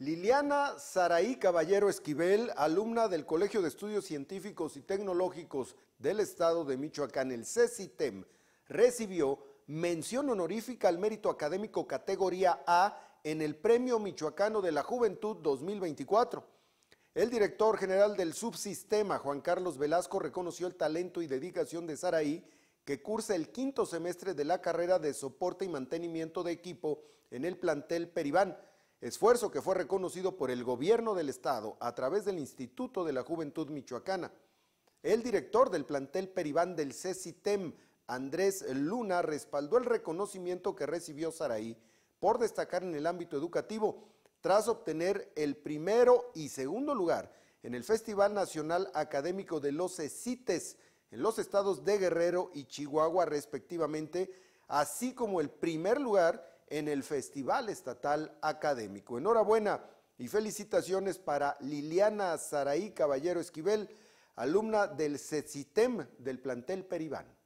Liliana Saraí Caballero Esquivel, alumna del Colegio de Estudios Científicos y Tecnológicos del Estado de Michoacán, el CECITEM, recibió mención honorífica al mérito académico categoría A en el Premio Michoacano de la Juventud 2024. El director general del subsistema, Juan Carlos Velasco, reconoció el talento y dedicación de Saraí, que cursa el quinto semestre de la carrera de soporte y mantenimiento de equipo en el plantel Peribán esfuerzo que fue reconocido por el gobierno del estado a través del Instituto de la Juventud Michoacana. El director del plantel Peribán del CECITEM, Andrés Luna, respaldó el reconocimiento que recibió Saraí por destacar en el ámbito educativo tras obtener el primero y segundo lugar en el Festival Nacional Académico de los CECITES en los estados de Guerrero y Chihuahua respectivamente, así como el primer lugar en el Festival Estatal Académico. Enhorabuena y felicitaciones para Liliana Saraí Caballero Esquivel, alumna del CECITEM del plantel Peribán.